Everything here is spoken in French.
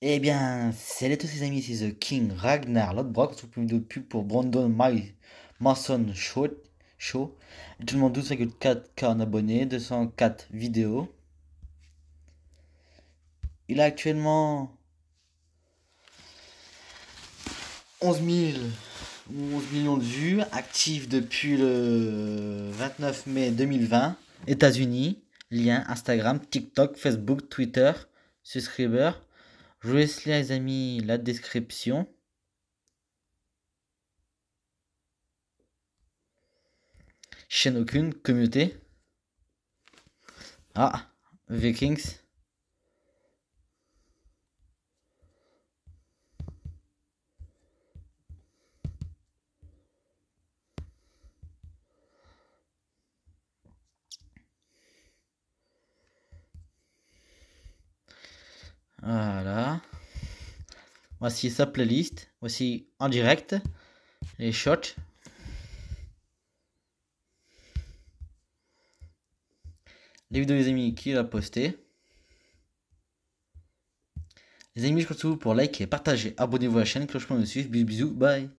Eh bien, salut à tous les amis, c'est The King Ragnar Lodbrok. Vous pub pour Brandon My Manson Show. le monde 12,4K en abonnés, 204 vidéos. Il a actuellement 11 000 ou 11 millions de vues, actif depuis le 29 mai 2020. États-Unis, lien Instagram, TikTok, Facebook, Twitter, subscriber. Je vous laisse les amis la description. Chaîne aucune, communauté. Ah, Vikings. Voilà. Voici sa playlist. Voici en direct les shots. Les vidéos des amis qui a posté Les amis, je compte sur pour liker, partager, abonnez-vous à la chaîne, cloche-moi me suivre. Bisous, bisous, bye.